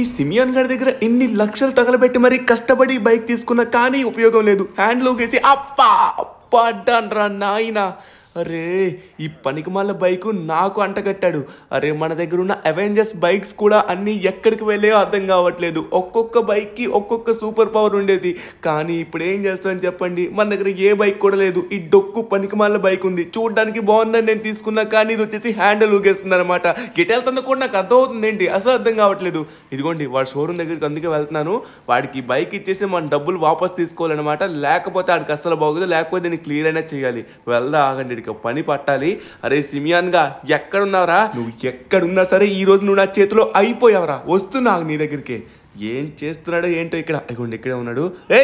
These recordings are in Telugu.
ఈ సిమియాన్ గారి దగ్గర ఎన్ని లక్షలు తగలబెట్టి మరి కష్టపడి బైక్ తీసుకున్నా కానీ ఉపయోగం లేదు హ్యాండ్ లోకేసి అప్పా అప్ప రా నాయనా అరే ఈ పనికిమాల బైకు నాకు అంటగట్టాడు అరే మన దగ్గర ఉన్న అవెంజర్స్ బైక్స్ కూడా అన్నీ ఎక్కడికి వెళ్ళాయో అర్థం కావట్లేదు ఒక్కొక్క బైక్కి ఒక్కొక్క సూపర్ పవర్ ఉండేది కానీ ఇప్పుడు ఏం చేస్తామని చెప్పండి మన దగ్గర ఏ బైక్ కూడా లేదు ఈ డొక్కు పనికిమాల బైక్ ఉంది చూడడానికి బాగుందని నేను తీసుకున్నా కానీ ఇది వచ్చేసి హ్యాండిల్ ఊగేస్తుంది అనమాట గిటెళ్తుందో కూడా నాకు అర్థం ఏంటి అసలు అర్థం కావట్లేదు ఇదిగోండి వాడు షోరూమ్ దగ్గరికి అందుకే వెళ్తున్నాను వాడికి బైక్ ఇచ్చేసి మన డబ్బులు వాపస్ తీసుకోవాలన్నమాట లేకపోతే ఆడికి అస్సలు బాగోదు లేకపోతే దీన్ని క్లియర్ అయినా చేయాలి వెళ్దా ఆగండి ఇక పని పట్టాలి అరే సిమియాన్గా ఎక్కడున్నావరా నువ్వు ఎక్కడున్నా సరే ఈ రోజు నువ్వు నా చేతిలో అయిపోయావరా వస్తున్నా నీ దగ్గరికి ఏం చేస్తున్నాడో ఏంటో ఇక్కడ ఇగోండి ఇక్కడే ఉన్నాడు రే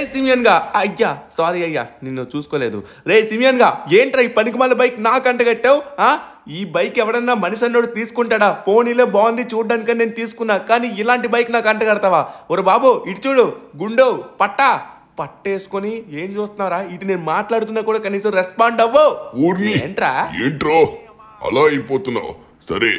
గా అయ్యా సారీ అయ్యా నిన్ను చూసుకోలేదు రే సిమియన్గా ఏంట్రా ఈ పనికిమాల బైక్ నాకంట కట్టావు ఆ ఈ బైక్ ఎవడన్నా మనిషి అన్నోడు తీసుకుంటాడా పోనీలే బాగుంది చూడడానికి నేను తీసుకున్నా కానీ ఇలాంటి బైక్ నాకు అంట కడతావా ఒరు బాబు ఇటు చూడు గుండో పట్టా పట్టేసుకొని ఏం చూస్తున్నారా ఇది నేను మాట్లాడుతున్నా కూడా కనీసం రెస్పాండ్ అవ్వవు ఊర్ని ఏంట్రా ఏంట్రో అలా అయిపోతున్నావు సరే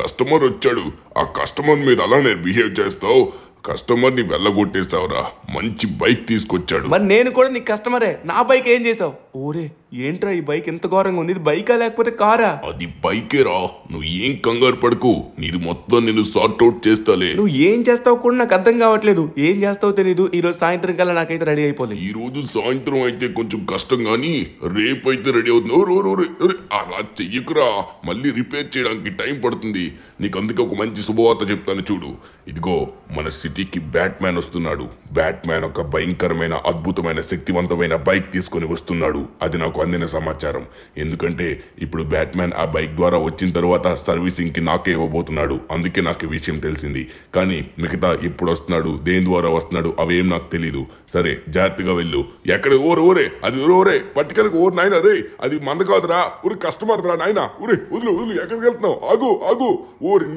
కస్టమర్ వచ్చాడు ఆ కస్టమర్ మీద అలా నేను బిహేవ్ చేస్తావు కస్టమర్ని వెళ్ళగొట్టేస్తావురా మంచి బైక్ తీసుకొచ్చాడు మరి నేను కూడా నీ కస్టమరే నా బైక్ ఏం చేసావు ఓరే ఏంట్రా ఈ బైక్ ఎంత ఘోరంగా ఉంది ఇది బైకా లేకపోతే కారా అది బైకే రా నువ్వు ఏం కంగారు పడకు నీది మొత్తం నేను సార్ట్ అవుట్ చేస్తాలే నువ్వు ఏం చేస్తావు కూడా నాకు అర్థం కావట్లేదు ఏం చేస్తావు తెలీదు ఈ రోజు సాయంత్రం కల్లా నాకైతే రెడీ అయిపోలేదు ఈ రోజు సాయంత్రం అయితే కొంచెం కష్టం గానీ రేపు అయితే రెడీ అవుతుంది అలా చెయ్యకురా మళ్ళీ రిపేర్ చేయడానికి టైం పడుతుంది నీకు అందుకే ఒక మంచి శుభవార్త చెప్తాను చూడు ఇదిగో మన సిటీకి బ్యాట్ మ్యాన్ వస్తున్నాడు బ్యాట్ మ్యాన్ ఒక భయంకరమైన అద్భుతమైన శక్తివంతమైన బైక్ తీసుకొని వస్తున్నాడు అది నాకు అందిన సమాచారం ఎందుకంటే ఇప్పుడు బ్యాట్మెన్ ఆ బైక్ ద్వారా వచ్చిన తర్వాత సర్వీసింగ్కి నాకే ఇవ్వబోతున్నాడు అందుకే నాకు ఈ విషయం తెలిసింది కానీ మిగతా ఇప్పుడు వస్తున్నాడు దేని ద్వారా వస్తున్నాడు అవేం నాకు తెలీదు సరే జాగ్రత్తగా వెళ్ళు ఎక్కడ ఓరు ఊరే అది ఓరే పట్టుకెళ్ళకు ఓరు నాయన రే అది మంద కాదురా ఊరి కస్టమర్ రా నాయన ఊరే వదులు వదులు ఎక్కడికి వెళ్తున్నావు ఆగు ఆగు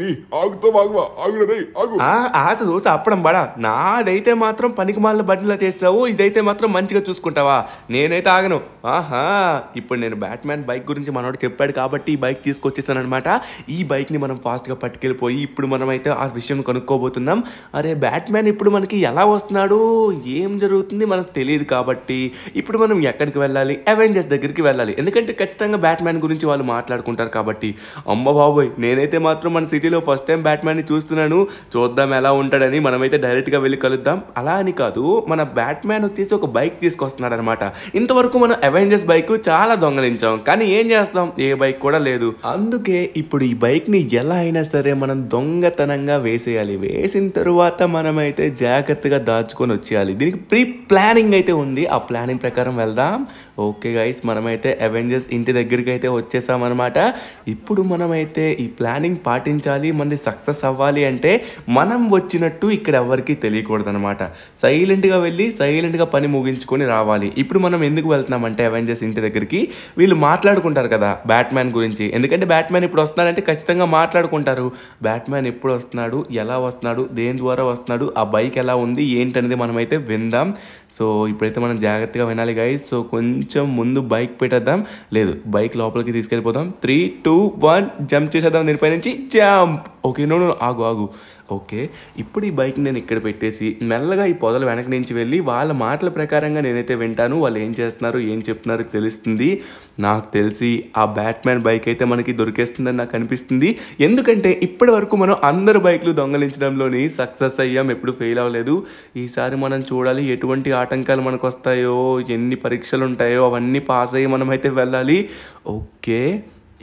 నీ ఆగుతో ఆగువా ఆగు రే ఆగు ఆశ దోశ అప్పడం బడా నాదైతే మాత్రం పనికి మాల బండిలా చేస్తావు ఇదైతే మాత్రం మంచిగా చూసుకుంటావా నేనైతే ఆగను ఆహా ఇప్పుడు నేను బ్యాట్మ్యాన్ బైక్ గురించి మనోడు చెప్పాడు కాబట్టి ఈ బైక్ తీసుకొచ్చేస్తానమాట ఈ బైక్ని మనం ఫాస్ట్గా పట్టుకెళ్ళిపోయి ఇప్పుడు మనం అయితే ఆ విషయం కనుక్కోబోతున్నాం అరే బ్యాట్మ్యాన్ ఇప్పుడు మనకి ఎలా వస్తున్నాడు ఏం జరుగుతుంది మనకు తెలియదు కాబట్టి ఇప్పుడు మనం ఎక్కడికి వెళ్ళాలి అవెంజర్స్ దగ్గరికి వెళ్ళాలి ఎందుకంటే ఖచ్చితంగా బ్యాట్మ్యాన్ గురించి వాళ్ళు మాట్లాడుకుంటారు కాబట్టి అమ్మ బాబోయ్ నేనైతే మాత్రం మన సిటీలో ఫస్ట్ టైం బ్యాట్మ్యాన్ని చూస్తున్నాను చూద్దాం ఎలా ఉంటాడని మనమైతే డైరెక్ట్గా వెళ్ళి కలుద్దాం అలా అని కాదు మన బ్యాట్మ్యాన్ వచ్చేసి ఒక బైక్ తీసుకొస్తున్నాడు అనమాట ఇంతవరకు మనం అవెంజర్స్ బైక్ బైక్ చాలా దొంగలించాం కానీ ఏం చేస్తాం ఏ బైక్ కూడా లేదు అందుకే ఇప్పుడు ఈ బైక్ ని ఎలా అయినా సరే మనం దొంగతనంగా వేసేయాలి వేసిన తరువాత మనమైతే జాగ్రత్తగా దాచుకొని వచ్చేయాలి దీనికి ప్రీ ప్లానింగ్ అయితే ఉంది ఆ ప్లానింగ్ ప్రకారం వెళ్దాం ఓకే గైస్ మనమైతే అవెంజర్స్ ఇంటి దగ్గరికి అయితే అనమాట ఇప్పుడు మనమైతే ఈ ప్లానింగ్ పాటించాలి మంది సక్సెస్ అవ్వాలి అంటే మనం వచ్చినట్టు ఇక్కడ ఎవరికి తెలియకూడదు అనమాట సైలెంట్గా వెళ్ళి సైలెంట్గా పని ముగించుకొని రావాలి ఇప్పుడు మనం ఎందుకు వెళ్తున్నామంటే అవెంజర్స్ ఇంటి దగ్గరికి వీళ్ళు మాట్లాడుకుంటారు కదా బ్యాట్మెన్ గురించి ఎందుకంటే బ్యాట్మెన్ ఇప్పుడు వస్తున్నాడంటే ఖచ్చితంగా మాట్లాడుకుంటారు బ్యాట్మెన్ ఎప్పుడు వస్తున్నాడు ఎలా వస్తున్నాడు దేని ద్వారా వస్తున్నాడు ఆ బైక్ ఎలా ఉంది ఏంటనేది మనమైతే విందాం సో ఇప్పుడైతే మనం జాగ్రత్తగా వినాలి గాయ సో కొంచెం ముందు బైక్ పెట్టేద్దాం లేదు బైక్ లోపలికి తీసుకెళ్ళిపోదాం త్రీ టూ వన్ జంప్ చేసేద్దాం దీనిపై నుంచి జంప్ ఓకే నో నో ఆగు ఆగు ఓకే ఇప్పుడు ఈ బైక్ నేను ఇక్కడ పెట్టేసి మెల్లగా ఈ పొదల వెనక నుంచి వెళ్ళి వాళ్ళ మాటల ప్రకారంగా నేనైతే వింటాను వాళ్ళు ఏం చేస్తున్నారు ఏం చెప్తున్నారు తెలుస్తుంది నాకు తెలిసి ఆ బ్యాట్మ్యాన్ బైక్ అయితే మనకి దొరికేస్తుందని నాకు అనిపిస్తుంది ఎందుకంటే ఇప్పటి వరకు మనం అందరు బైక్లు దొంగలించడంలోని సక్సెస్ అయ్యాం ఎప్పుడు ఫెయిల్ అవ్వలేదు ఈసారి మనం చూడాలి ఎటువంటి ఆటంకాలు మనకు వస్తాయో ఎన్ని పరీక్షలు ఉంటాయో అవన్నీ పాస్ అయ్యి మనమైతే వెళ్ళాలి ఓకే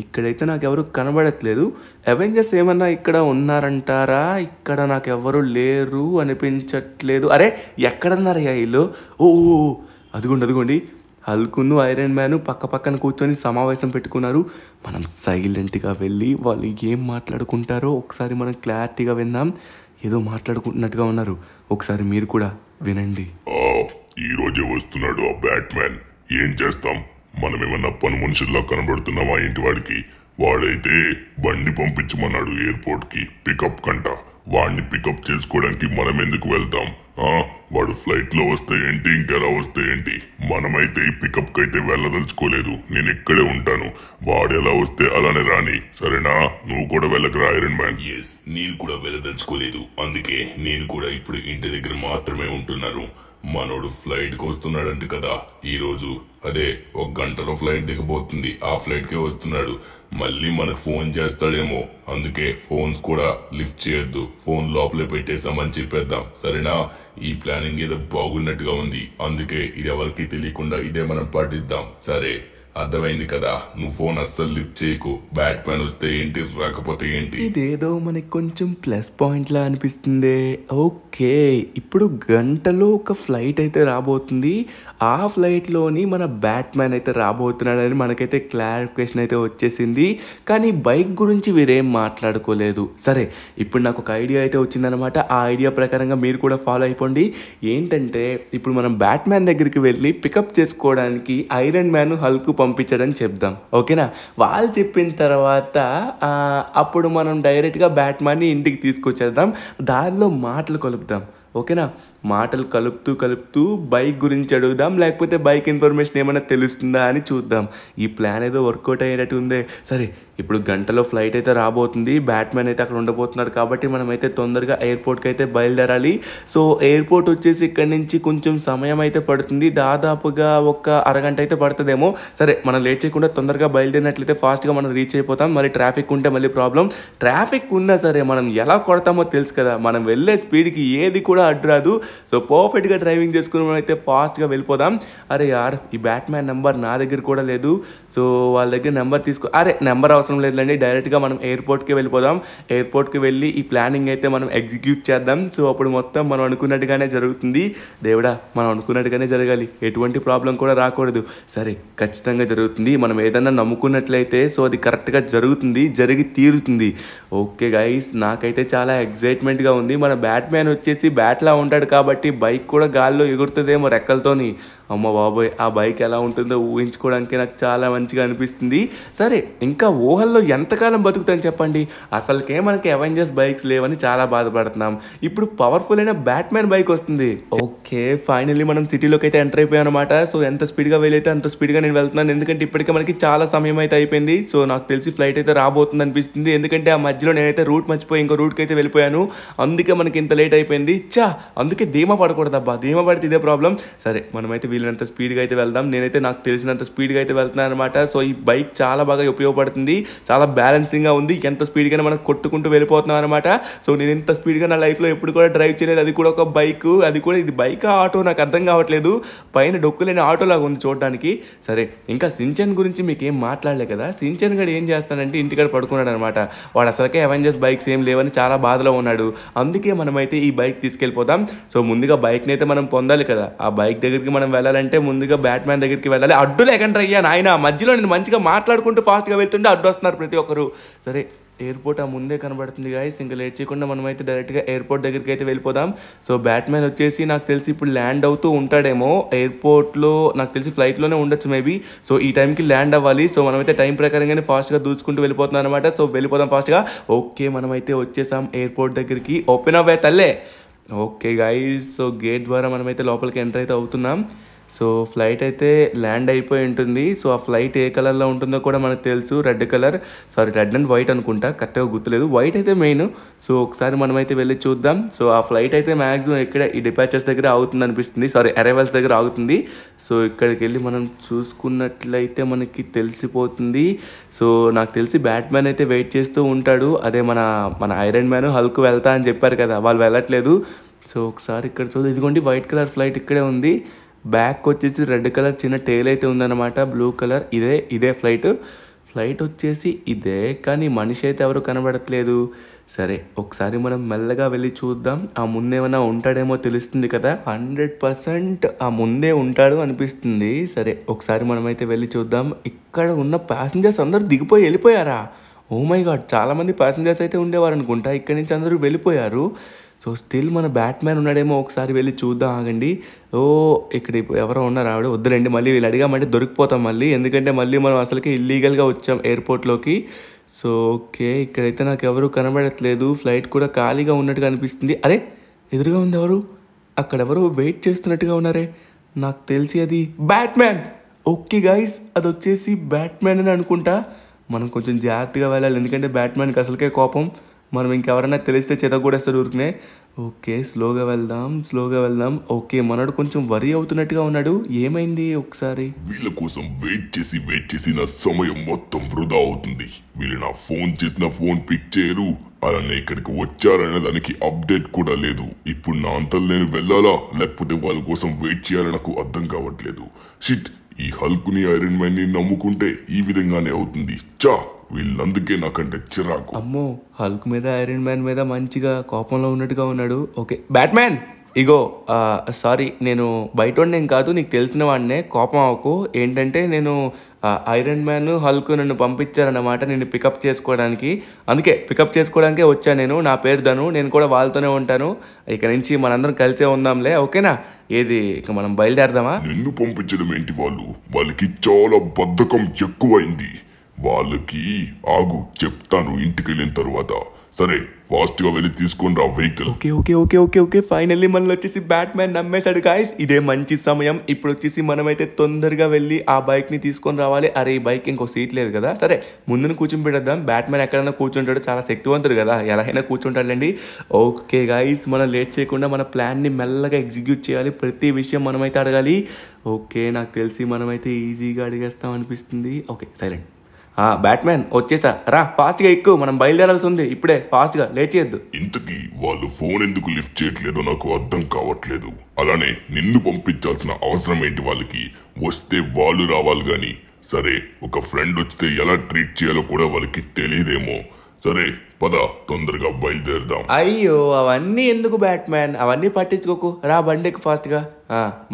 ఇక్కడైతే నాకు ఎవరు కనబడట్లేదు అవెంజర్స్ ఏమన్నా ఇక్కడ ఉన్నారంటారా ఇక్కడ నాకు ఎవరు లేరు అనిపించట్లేదు అరే ఎక్కడన్నారు వీళ్ళు ఓ అదిగోండి అదిగోండి హల్కును ఐరన్ మ్యాన్ పక్క పక్కన కూర్చొని సమావేశం పెట్టుకున్నారు మనం సైలెంట్గా వెళ్ళి వాళ్ళు ఏం మాట్లాడుకుంటారో ఒకసారి మనం క్లారిటీగా విందాం ఏదో మాట్లాడుకుంటున్నట్టుగా ఉన్నారు ఒకసారి మీరు కూడా వినండి ఈరోజే వస్తున్నాడు ఆ బ్యాట్మ్యాన్ ఏం చేస్తాం మనం ఏమన్నా పని మనుషుల్లా కనబడుతున్నావా ఇంటి వాడికి వాడైతే బండి పంపించమన్నాడు ఎయిర్పోర్ట్కి పికప్ కంట వాడిని పికప్ చేసుకోవడానికి మనం ఎందుకు వెళ్తాం వాడు ఫ్లైట్లో వస్తే ఏంటి ఇంకెలా వస్తే ఏంటి మనమైతే ఈ పికప్కి అయితే వెళ్ళదలుచుకోలేదు నేను ఇక్కడే ఉంటాను వాడు ఎలా వస్తే అలానే రాని సరేనా నువ్వు కూడా వెళ్ళకరా ఐరన్ మ్యాన్ ఎస్ నేను కూడా వెళ్ళదలుచుకోలేదు అందుకే నేను కూడా ఇప్పుడు ఇంటి దగ్గర మాత్రమే ఉంటున్నాను మనోడు ఫ్లైట్ కు వస్తున్నాడంట కదా ఈ రోజు అదే ఒక గంటలో ఫ్లైట్ దిగబోతుంది ఆ ఫ్లైట్ కే వస్తున్నాడు మళ్ళీ మనకు ఫోన్ చేస్తాడేమో అందుకే ఫోన్స్ కూడా లిఫ్ట్ చేయొద్దు ఫోన్ లోపలే పెట్టేసామని చెప్పేద్దాం సరేనా ఈ ప్లానింగ్ ఏదో బాగున్నట్టుగా ఉంది అందుకే ఇది ఎవరికి తెలియకుండా ఇదే మనం పాటిద్దాం సరే అర్థమైంది కదా నువ్వు ఫోన్ అస్సలు లిఫ్ట్ చేయకు బ్యాట్ మ్యాన్ వస్తే ఏంటి రాకపోతే ఏంటి ఇదేదో మనకి కొంచెం ప్లస్ పాయింట్ లా అనిపిస్తుంది ఓకే ఇప్పుడు గంటలో ఒక ఫ్లైట్ అయితే రాబోతుంది ఆ ఫ్లైట్లోని మన బ్యాట్ మ్యాన్ అయితే రాబోతున్నాడని మనకైతే క్లారిఫికేషన్ అయితే వచ్చేసింది కానీ బైక్ గురించి వీరేం మాట్లాడుకోలేదు సరే ఇప్పుడు నాకు ఒక ఐడియా అయితే వచ్చిందనమాట ఆ ఐడియా ప్రకారంగా మీరు కూడా ఫాలో అయిపోండి ఏంటంటే ఇప్పుడు మనం బ్యాట్ మ్యాన్ దగ్గరికి వెళ్ళి పికప్ చేసుకోవడానికి ఐరన్ మ్యాన్ హల్కు పంపించడం చెప్దాం ఓకేనా వాళ్ళు చెప్పిన తర్వాత అప్పుడు మనం డైరెక్ట్గా బ్యాట్మాన్ని ఇంటికి తీసుకొచ్చేద్దాం దారిలో మాటలు కలుపుదాం ఓకేనా మాటలు కలుపుతూ కలుపుతూ బైక్ గురించి అడుగుదాం లేకపోతే బైక్ ఇన్ఫర్మేషన్ ఏమైనా తెలుస్తుందా అని చూద్దాం ఈ ప్లాన్ ఏదో వర్కౌట్ అయ్యేటట్టు ఉందే సరే ఇప్పుడు గంటలో ఫ్లైట్ అయితే రాబోతుంది బ్యాట్మెన్ అయితే అక్కడ ఉండబోతున్నాడు కాబట్టి మనమైతే తొందరగా ఎయిర్పోర్ట్కి అయితే బయలుదేరాలి సో ఎయిర్పోర్ట్ వచ్చేసి ఇక్కడ నుంచి కొంచెం సమయం అయితే పడుతుంది దాదాపుగా ఒక అరగంట అయితే పడుతుందేమో సరే మనం లేట్ చేయకుండా తొందరగా బయలుదేరినట్లయితే ఫాస్ట్గా మనం రీచ్ అయిపోతాం మళ్ళీ ట్రాఫిక్ ఉంటే మళ్ళీ ప్రాబ్లం ట్రాఫిక్ ఉన్నా సరే మనం ఎలా కొడతామో తెలుసు కదా మనం వెళ్ళే స్పీడ్కి ఏది కూడా అడ్డు రాదు సో పర్ఫెక్ట్గా డ్రైవింగ్ చేసుకుని మనం అయితే ఫాస్ట్గా వెళ్ళిపోదాం అరే యార్ ఈ బ్యాట్మ్యాన్ నెంబర్ నా దగ్గర కూడా లేదు సో వాళ్ళ దగ్గర నెంబర్ తీసుకో అరే నెంబర్ అవసరం అవసరం లేదులేండి డైరెక్ట్గా మనం ఎయిర్పోర్ట్కి వెళ్ళిపోదాం ఎయిర్పోర్ట్కి వెళ్ళి ఈ ప్లానింగ్ అయితే మనం ఎగ్జిక్యూట్ చేద్దాం సో అప్పుడు మొత్తం మనం అనుకున్నట్టుగానే జరుగుతుంది దేవుడా మనం అనుకున్నట్టుగానే జరగాలి ఎటువంటి ప్రాబ్లం కూడా రాకూడదు సరే ఖచ్చితంగా జరుగుతుంది మనం ఏదన్నా నమ్ముకున్నట్లయితే సో అది కరెక్ట్గా జరుగుతుంది జరిగి తీరుతుంది ఓకే గైస్ నాకైతే చాలా ఎగ్జైట్మెంట్గా ఉంది మన బ్యాట్మ్యాన్ వచ్చేసి బ్యాట్లా ఉంటాడు కాబట్టి బైక్ కూడా గాల్లో ఎగురుతుందేమో రెక్కలతోని అమ్మ బాబోయ్ ఆ బైక్ ఎలా ఉంటుందో ఊహించుకోవడానికి నాకు చాలా మంచిగా అనిపిస్తుంది సరే ఇంకా ఊహల్లో ఎంతకాలం బతుకుతాను చెప్పండి అసలుకే మనకి అవెంజర్స్ బైక్స్ లేవని చాలా బాధపడుతున్నాం ఇప్పుడు పవర్ఫుల్ అయిన బ్యాట్మెన్ బైక్ వస్తుంది ఓకే ఫైనల్లీ మనం సిటీలోకి అయితే ఎంటర్ అయిపోయాం అనమాట సో ఎంత స్పీడ్గా వెళ్ళైతే అంత స్పీడ్గా నేను వెళ్తున్నాను ఎందుకంటే ఇప్పటికే మనకి చాలా సమయం అయితే అయిపోయింది సో నాకు తెలిసి ఫ్లైట్ అయితే రాబోతుంది అనిపిస్తుంది ఎందుకంటే ఆ మధ్యలో నేనైతే రూట్ మర్చిపోయి ఇంకో రూట్కి అయితే వెళ్ళిపోయాను అందుకే మనకి ఇంత లేట్ అయిపోయింది చా అందుకే ధీమా పడకూడదు అబ్బా ధీమా పడితే ఇదే ప్రాబ్లం సరే మనమైతే వీళ్ళంత స్పీడ్గా అయితే వెళ్దాం నేనైతే నాకు తెలిసినంత స్పీడ్గా అయితే వెళ్తున్నాను అనమాట సో ఈ బైక్ చాలా బాగా ఉపయోగపడుతుంది చాలా బ్యాలెన్సింగ్గా ఉంది ఎంత స్పీడ్గానే మనం కొట్టుకుంటూ వెళ్ళిపోతున్నాం అనమాట సో నేను ఇంత స్పీడ్గా నా లైఫ్లో ఎప్పుడు కూడా డ్రైవ్ చేయలేదు అది కూడా ఒక బైక్ అది కూడా ఇది బైక్ ఆటో నాకు అర్థం కావట్లేదు పైన డొక్కులేని ఆటోలాగా ఉంది చూడడానికి సరే ఇంకా సించన్ గురించి మీకు ఏం మాట్లాడలే కదా సించన్ గడు ఏం చేస్తానంటే ఇంటికాడ పడుకున్నాడు అనమాట వాడు అసలుకే అవెంజర్స్ బైక్స్ ఏం లేవని చాలా బాధలో ఉన్నాడు అందుకే మనమైతే ఈ బైక్ తీసుకెళ్ళిపోతాం సో ముందుగా బైక్ని అయితే మనం పొందాలి కదా ఆ బైక్ దగ్గరికి మనం వెళ్ళాలి వెళ్ళాలంటే ముందుగా బ్యాట్ మ్యాన్ దగ్గరికి వెళ్ళాలి అడ్డు లేకుండా అయ్యాను ఆయన మధ్యలో నేను మంచిగా మాట్లాడుకుంటూ ఫాస్ట్గా వెళ్తుంటే అడ్డు వస్తున్నారు ప్రతి ఒక్కరు సరే ఎయిర్పోర్ట్ ఆ ముందే కనబడుతుంది గాయస్ ఇంకా లేట్ చేయకుండా మనమైతే డైరెక్ట్గా ఎయిర్పోర్ట్ దగ్గరికి అయితే వెళ్ళిపోదాం సో బ్యాట్మెన్ వచ్చేసి నాకు తెలిసి ఇప్పుడు ల్యాండ్ అవుతూ ఉంటాడేమో ఎయిర్పోర్ట్లో నాకు తెలిసి ఫ్లైట్లోనే ఉండొచ్చు మేబీ సో ఈ టైంకి ల్యాండ్ అవ్వాలి సో మనమైతే టైం ప్రకారంగానే ఫాస్ట్గా దూచుకుంటూ వెళ్ళిపోతున్నాం అనమాట సో వెళ్ళిపోదాం ఫాస్ట్గా ఓకే మనమైతే వచ్చేసాం ఎయిర్పోర్ట్ దగ్గరికి ఓపెన్ అవ్వే తల్లే ఓకే గాయ సో గేట్ ద్వారా మనమైతే లోపలికి ఎంటర్ అయితే అవుతున్నాం సో ఫ్లైట్ అయితే ల్యాండ్ అయిపోయి ఉంటుంది సో ఆ ఫ్లైట్ ఏ కలర్లో ఉంటుందో కూడా మనకు తెలుసు red colour sorry red and white అనుకుంటా కరెక్ట్గా గుర్తులేదు వైట్ అయితే మెయిన్ సో ఒకసారి మనమైతే వెళ్ళి చూద్దాం సో ఆ ఫ్లైట్ అయితే మ్యాక్సిమం ఇక్కడ ఈ డిపాచర్స్ దగ్గర అవుతుంది అనిపిస్తుంది సారీ అరైవల్స్ దగ్గర అవుతుంది సో ఇక్కడికి వెళ్ళి మనం చూసుకున్నట్లయితే మనకి తెలిసిపోతుంది సో నాకు తెలిసి బ్యాట్ మ్యాన్ అయితే వెయిట్ చేస్తూ ఉంటాడు అదే మన మన ఐరన్ మ్యాన్ హల్క్ వెళ్తా అని చెప్పారు కదా వాళ్ళు వెళ్ళట్లేదు సో ఒకసారి ఇక్కడ చూద్దాం ఇదిగోండి వైట్ కలర్ ఫ్లైట్ ఇక్కడే ఉంది బ్యాక్ వచ్చేసి రెడ్ కలర్ చిన్న టేల్ అయితే ఉందన్నమాట బ్లూ కలర్ ఇదే ఇదే ఫ్లైట్ ఫ్లైట్ వచ్చేసి ఇదే కానీ మనిషి అయితే ఎవరు కనబడట్లేదు సరే ఒకసారి మనం మెల్లగా వెళ్ళి చూద్దాం ఆ ముందేమన్నా ఉంటాడేమో తెలుస్తుంది కదా హండ్రెడ్ పర్సెంట్ ఆ ముందే ఉంటాడు అనిపిస్తుంది సరే ఒకసారి మనమైతే వెళ్ళి చూద్దాం ఇక్కడ ఉన్న ప్యాసింజర్స్ అందరూ దిగిపోయి వెళ్ళిపోయారా ఓ మై గాడ్ చాలామంది ప్యాసింజర్స్ అయితే ఉండేవారు అనుకుంటా ఇక్కడి నుంచి అందరూ వెళ్ళిపోయారు సో స్టిల్ మన బ్యాట్మెన్ ఉన్నాడేమో ఒకసారి వెళ్ళి చూద్దాం ఆగండి ఓ ఇక్కడ ఎవరో ఉన్నారు ఆవిడ వద్దులేండి మళ్ళీ వీళ్ళు అడిగామంటే దొరికిపోతాం మళ్ళీ ఎందుకంటే మళ్ళీ మనం అసలుకి ఇల్లీగల్గా వచ్చాం ఎయిర్పోర్ట్లోకి సో ఓకే ఇక్కడైతే నాకు ఎవరు కనబడట్లేదు ఫ్లైట్ కూడా ఖాళీగా ఉన్నట్టుగా అనిపిస్తుంది అరే ఎదురుగా ఉంది ఎవరు అక్కడెవరో వెయిట్ చేస్తున్నట్టుగా ఉన్నారే నాకు తెలిసి అది బ్యాట్మెన్ ఓకే గాయస్ అది వచ్చేసి బ్యాట్మెన్ అని అనుకుంటా మనం కొంచెం జాగ్రత్తగా వెళ్ళాలి ఎందుకంటే బ్యాట్మెన్కి అసలుకే కోపం మనం ఇంకెవరైనా తెలిస్తే చేతగూడేస్తారు ఊరికనే ఓకే స్లోగా వెళ్దాం స్లోగా వెళ్దాం ఓకే మనడు కొంచెం వరి అవుతున్నట్టుగా ఉన్నాడు ఏమైంది ఒకసారి వీళ్ళ కోసం వెయిట్ చేసి వెయిట్ చేసి నా సమయం మొత్తం వృధా అవుతుంది వీళ్ళు నా ఫోన్ చేసిన ఫోన్ పిక్ చేయరు అలానే ఇక్కడికి వచ్చారనే దానికి అప్డేట్ కూడా లేదు ఇప్పుడు నా అంతా నేను వెళ్ళాలా లేకపోతే వాళ్ళ కోసం వెయిట్ చేయాలని నాకు అర్థం కావట్లేదు షిట్ ఈ హల్కుని ఐరన్ మ్యాన్ని నమ్ముకుంటే ఈ విధంగానే అవుతుంది చా వీళ్ళందుకే నాకంటే చిరాకు అమ్మో హల్క్ మీద ఐరన్ మ్యాన్ మీద మంచిగా కోపంలో ఉన్నట్టుగా ఉన్నాడు ఓకే బ్యాట్మ్యాన్ ఇగో సారీ నేను బయట ఉండేం కాదు నీకు తెలిసిన వాడినే కోపం అవకు ఏంటంటే నేను ఐరన్ మ్యాన్ హల్క్ నన్ను పంపించారన్నమాట నేను పికప్ చేసుకోవడానికి అందుకే పికప్ చేసుకోవడానికే వచ్చాను నేను నా పేరు ధను నేను కూడా వాళ్ళతోనే ఉంటాను ఇక నుంచి మనందరం కలిసే ఉందాంలే ఓకేనా ఏది ఇక మనం బయలుదేరదామా నిన్ను పంపించడం ఏంటి వాళ్ళు వాళ్ళకి చాలా బద్ధకం ఎక్కువైంది వాళ్ళకి ఆగు చెప్తాను ఇంటికి వెళ్ళిన తర్వాత సరే ఫాస్ట్గా వెళ్ళి తీసుకుని రా vehicle okay okay okay okay okay finally మనల్ని వచ్చేసి బ్యాట్ మ్యాన్ నమ్మేశాడు గాయస్ ఇదే మంచి సమయం ఇప్పుడు వచ్చేసి మనమైతే తొందరగా వెళ్ళి ఆ బైక్ని తీసుకొని రావాలి అరే ఈ బైక్ ఇంకో సీట్ లేదు కదా సరే ముందున పెడద్దాం బ్యాట్ మ్యాన్ ఎక్కడైనా కూర్చుంటాడు చాలా శక్తివంతుడు కదా ఎలా అయినా కూర్చుంటాడండి ఓకే గాయస్ మనం లేట్ చేయకుండా మన ప్లాన్ని మెల్లగా ఎగ్జిక్యూట్ చేయాలి ప్రతి విషయం మనమైతే అడగాలి ఓకే నాకు తెలిసి మనమైతే ఈజీగా అడిగేస్తాం అనిపిస్తుంది ఓకే సైలెంట్ ఆ బ్యాట్మెన్ వచ్చేసా రా ఫాస్ట్గా ఎక్కువ మనం బయలుదేరాల్సి ఉంది ఇప్పుడే ఫాస్ట్గా లేచేయద్దు ఇంతకీ వాళ్ళు ఫోన్ ఎందుకు లిఫ్ట్ చేయట్లేదో నాకు అర్థం కావట్లేదు అలానే నిన్ను పంపించాల్సిన అవసరం ఏంటి వాళ్ళకి వస్తే వాళ్ళు రావాలి కానీ సరే ఒక ఫ్రెండ్ వచ్చితే ఎలా ట్రీట్ చేయాలో కూడా వాళ్ళకి తెలియదేమో సరే పద తొందరగా బయలుదేరదాం అయ్యో అవన్నీ ఎందుకు బ్యాట్ మ్యాన్ అవన్నీ పట్టించుకోకు రా బండికి ఫాస్ట్గా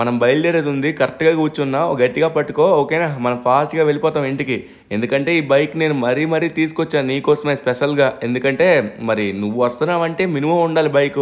మనం బయలుదేరేది ఉంది కరెక్ట్గా కూర్చున్నా గట్టిగా పట్టుకో ఓకేనా మనం ఫాస్ట్గా వెళ్ళిపోతాం ఇంటికి ఎందుకంటే ఈ బైక్ నేను మరీ మరీ తీసుకొచ్చాను నీకోసమే స్పెషల్గా ఎందుకంటే మరి నువ్వు వస్తున్నావంటే మినిమం ఉండాలి బైక్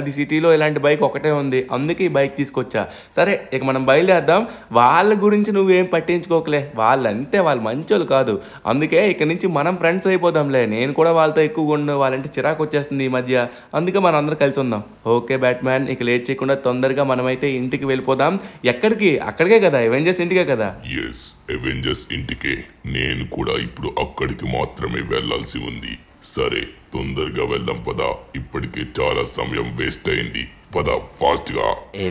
అది సిటీలో ఇలాంటి బైక్ ఒకటే ఉంది అందుకే ఈ బైక్ తీసుకొచ్చా సరే ఇక మనం బయలుదేరదాం వాళ్ళ గురించి నువ్వేం పట్టించుకోకలే వాళ్ళంతే వాళ్ళు మంచోళ్ళు కాదు అందుకే ఇక నుంచి మనం ఫ్రెండ్స్ అయిపోదాంలే నేను కూడా వాళ్ళతో ఎక్కువ ఎక్కువగా ఉండడం వాళ్ళంటే చిరాకు వచ్చేస్తుంది ఈ మధ్య అందుకే మనం అందరం కలిసి ఉందాం ఓకే బ్యాట్మ్యాన్ ఇక లేట్ చేయకుండా తొందరగా మనమైతే ఇంటికి వెళ్ళిపోదాం ఎక్కడికి అక్కడికే కదా ఎవెంజర్స్ ఇంటికే కదా ఎస్ ఎవెంజర్స్ ఇంటికే నేను కూడా ఇప్పుడు అక్కడికి మాత్రమే వెళ్ళాల్సి ఉంది సరే తొందరగా వెళ్దాం పదా ఇప్పటికే చాలా సమయం వేస్ట్ అయింది పద ఏ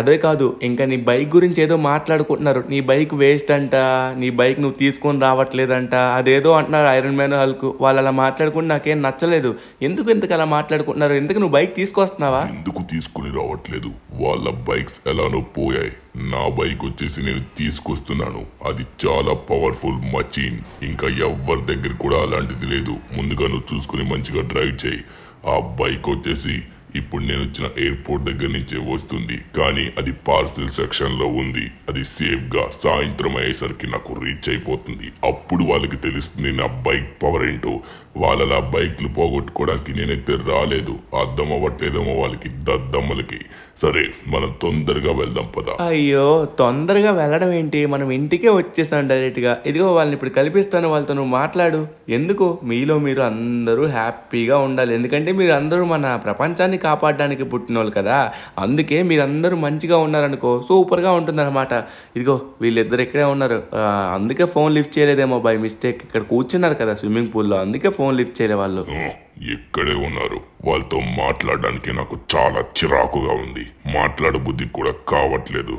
అదే కాదు ఇంకా నీ బైక్ గురించి ఏదో మాట్లాడుకుంటున్నారు నీ బైక్ వేస్ట్ అంట నీ బైక్ నువ్వు తీసుకొని రావట్లేదంట అదేదో అంటున్నారు ఐరన్ మ్యాన్ హల్క్ వాళ్ళు అలా మాట్లాడుకుంటే నాకేం నచ్చలేదు ఎందుకు ఎందుకు అలా మాట్లాడుకుంటున్నారు ఎందుకు నువ్వు బైక్ తీసుకొస్తున్నావా ఎందుకు తీసుకుని రావట్లేదు వాళ్ళ బైక్స్ ఎలా పోయాయి నా బైక్ వచ్చేసి నేను తీసుకొస్తున్నాను అది చాలా పవర్ఫుల్ మచిన్ ఇంకా ఎవరి దగ్గర కూడా అలాంటిది లేదు ముందుగా నువ్వు చూసుకుని మంచిగా డ్రైవ్ చేయి ఆ బైక్ వచ్చేసి ఇప్పుడు నేను వచ్చిన ఎయిర్పోర్ట్ దగ్గర నుంచే వస్తుంది కానీ అది పార్సిల్ సెక్షన్లో ఉంది అది సేఫ్గా సాయంత్రం అయ్యేసరికి నాకు రీచ్ అయిపోతుంది అప్పుడు వాళ్ళకి తెలుస్తుంది నా బైక్ పవర్ ఏంటో వాళ్ళలా బైక్లు పోగొట్టుకోవడానికి నేనైతే రాలేదు అర్థం అవ్వట్లేదేమో వాళ్ళకి దద్దమ్మలకి సరే మనం తొందరగా వెళ్దాం పద అయ్యో తొందరగా వెళ్ళడం ఏంటి మనం ఇంటికే వచ్చేసాం డైరెక్ట్గా ఇదిగో వాళ్ళని ఇప్పుడు కల్పిస్తాను వాళ్ళతో నువ్వు మాట్లాడు ఎందుకు మీలో మీరు అందరూ హ్యాపీగా ఉండాలి ఎందుకంటే మీరు అందరూ మన ప్రపంచాన్ని కాపాడడానికి పుట్టిన వాళ్ళు కదా అందుకే మీరందరూ మంచిగా ఉన్నారనుకో సూపర్గా ఉంటుందన్నమాట ఇదిగో వీళ్ళిద్దరు ఇక్కడే ఉన్నారు అందుకే ఫోన్ లిఫ్ట్ చేయలేదేమో బై మిస్టేక్ ఇక్కడ కూర్చున్నారు కదా స్విమ్మింగ్ పూల్లో అందుకే ఫోన్ ఫోన్ లిఫ్ట్ చేయలే వాళ్ళు ఇక్కడే ఉన్నారు వాళ్ళతో మాట్లాడడానికి నాకు చాలా చిరాకుగా ఉంది మాట్లాడు బుద్ధి కూడా కావట్లేదు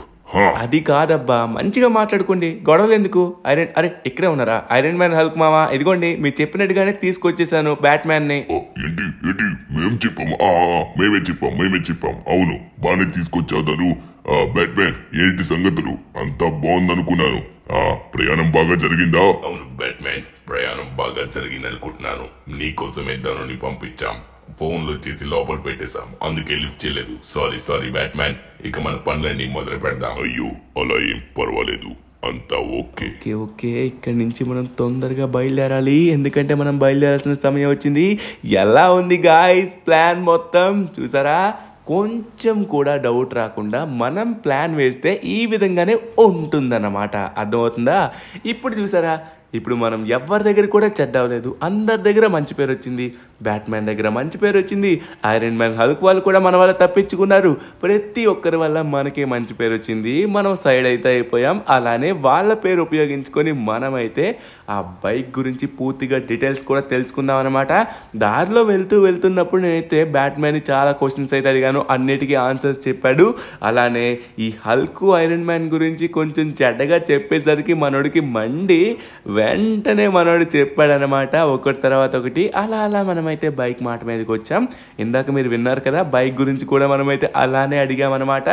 అది కాదబ్బా మంచిగా మాట్లాడుకోండి గొడవలు ఎందుకు ఐరన్ అరే ఇక్కడే ఉన్నారా ఐరన్ మ్యాన్ హల్క్ మామా ఇదిగోండి మీరు చెప్పినట్టుగానే తీసుకొచ్చేసాను బ్యాట్ మ్యాన్ ని ఏంటి ఏంటి మేము చెప్పాము మేమే చెప్పాం మేమే చెప్పాం అవును బాగానే తీసుకొచ్చాదాను బ్యాట్ మ్యాన్ ఏంటి సంగతులు అంతా బాగుందనుకున్నాను ప్రయాణం బాగా జరిగిందా అవును బ్యాట్ మ్యాన్ ప్రయాణం బాగా జరిగింది అనుకుంటున్నాను నీకోసమే ధనుని పంపించాం ఫోన్లు చేసి లోపల పెట్టేశాం అందుకే లిఫ్ట్ చేయలేదు సారీ సారీ బ్యాట్మ్యాన్ ఇక మన పనులన్నీ మొదలు పెడదాం అయ్యో అలా ఏం పర్వాలేదు అంతా ఓకే ఓకే ఓకే ఇక్కడ నుంచి మనం తొందరగా బయలుదేరాలి ఎందుకంటే మనం బయలుదేరాల్సిన సమయం వచ్చింది ఎలా ఉంది గాయస్ ప్లాన్ మొత్తం చూసారా కొంచెం కూడా డౌట్ రాకుండా మనం ప్లాన్ వేస్తే ఈ విధంగానే ఉంటుందన్నమాట అర్థమవుతుందా ఇప్పుడు చూసారా ఇప్పుడు మనం ఎవరి దగ్గర కూడా చెడ్డ అవ్వలేదు అందరి దగ్గర మంచి పేరు వచ్చింది మ్యాన్ దగ్గర మంచి పేరు వచ్చింది ఐరన్ మ్యాన్ హల్క్ వాళ్ళు కూడా మన వల్ల తప్పించుకున్నారు ప్రతి ఒక్కరి వల్ల మనకే మంచి పేరు వచ్చింది మనం సైడ్ అయితే అయిపోయాం అలానే వాళ్ళ పేరు ఉపయోగించుకొని మనమైతే ఆ బైక్ గురించి పూర్తిగా డీటెయిల్స్ కూడా తెలుసుకుందాం అనమాట దారిలో వెళ్తూ వెళ్తున్నప్పుడు నేనైతే బ్యాట్మ్యాన్ని చాలా క్వశ్చన్స్ అయితే అడిగాను అన్నిటికీ ఆన్సర్స్ చెప్పాడు అలానే ఈ హల్క్ ఐరన్ మ్యాన్ గురించి కొంచెం చెడ్డగా చెప్పేసరికి మనోడికి మండి వెంటనే మనోడు చెప్పాడనమాట ఒకటి తర్వాత ఒకటి అలా అలా మనం మనమైతే బైక్ మాట మీదకి వచ్చాం ఇందాక మీరు విన్నారు కదా బైక్ గురించి కూడా మనమైతే అలానే అడిగామన్నమాట